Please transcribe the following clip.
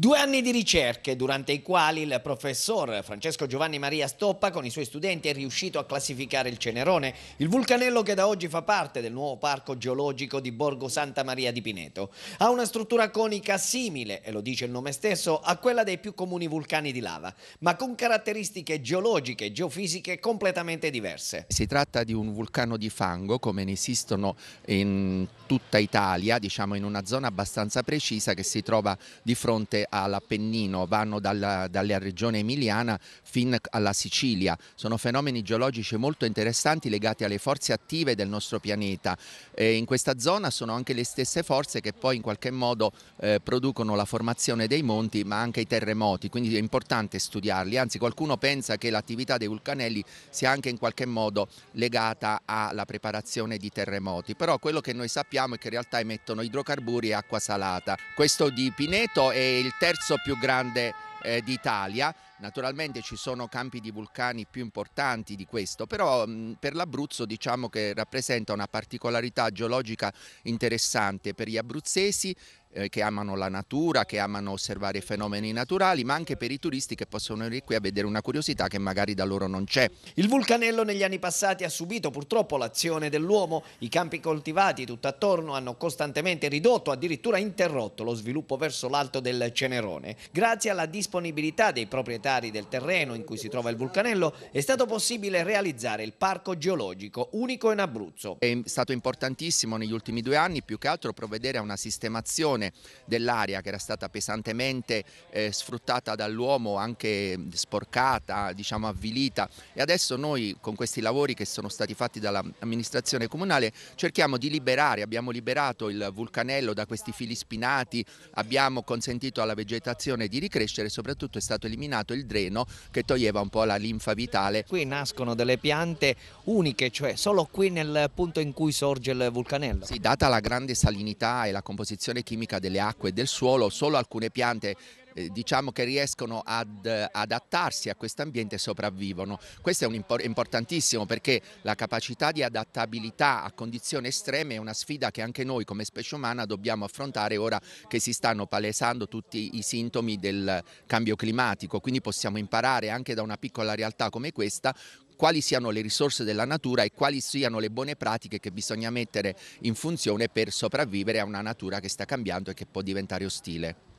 Due anni di ricerche durante i quali il professor Francesco Giovanni Maria Stoppa con i suoi studenti è riuscito a classificare il Cenerone, il vulcanello che da oggi fa parte del nuovo parco geologico di Borgo Santa Maria di Pineto. Ha una struttura conica simile, e lo dice il nome stesso, a quella dei più comuni vulcani di lava, ma con caratteristiche geologiche e geofisiche completamente diverse. Si tratta di un vulcano di fango come ne esistono in tutta Italia, diciamo in una zona abbastanza precisa che si trova di fronte all'Appennino, vanno dalla, dalla, regione emiliana fin alla Sicilia. Sono fenomeni geologici molto interessanti legati alle forze attive del nostro pianeta. E in questa zona sono anche le stesse forze che poi in qualche modo eh, producono la formazione dei monti ma anche i terremoti, quindi è importante studiarli. Anzi qualcuno pensa che l'attività dei vulcanelli sia anche in qualche modo legata alla preparazione di terremoti, però quello che noi sappiamo è che in realtà emettono idrocarburi e acqua salata. Questo di Pineto è il terzo più grande eh, d'Italia. Naturalmente ci sono campi di vulcani più importanti di questo, però mh, mm, per l'Abruzzo diciamo che rappresenta una particolarità geologica interessante per gli abruzzesi eh, che amano la natura, che amano osservare fenomeni naturali, ma anche per i turisti che possono venire qui a vedere una curiosità che magari da loro non c'è. Il vulcanello negli anni passati ha subito purtroppo l'azione dell'uomo, i campi coltivati tutt'attorno hanno costantemente ridotto, addirittura interrotto lo sviluppo verso l'alto del Cenerone, grazie alla disponibilità disponibilità dei proprietari del terreno in cui si trova il vulcanello è stato possibile realizzare il parco geologico unico in Abruzzo. È stato importantissimo negli ultimi due anni più che altro provvedere a una sistemazione dell'area che era stata pesantemente eh, sfruttata dall'uomo, anche sporcata, diciamo avvilita e adesso noi con questi lavori che sono stati fatti dall'amministrazione comunale cerchiamo di liberare, abbiamo liberato il vulcanello da questi fili spinati, abbiamo consentito alla vegetazione di ricrescere soprattutto è stato eliminato il dreno che toglieva un po' la linfa vitale. Qui nascono delle piante uniche, cioè solo qui nel punto in cui sorge il vulcanello. Sì, data la grande salinità e la composizione chimica delle acque e del suolo, solo alcune piante eh, diciamo che riescono ad eh, adattarsi a questo ambiente e sopravvivono. Questo è importantissimo perché la capacità di adattabilità a condizioni estreme è una sfida che anche noi come specie umana dobbiamo affrontare ora che si stanno palesando tutti i sintomi del cambio climatico, quindi possiamo imparare anche da una piccola realtà come questa quali siano le risorse della natura e quali siano le buone pratiche che bisogna mettere in funzione per sopravvivere a una natura che sta cambiando e che può diventare ostile.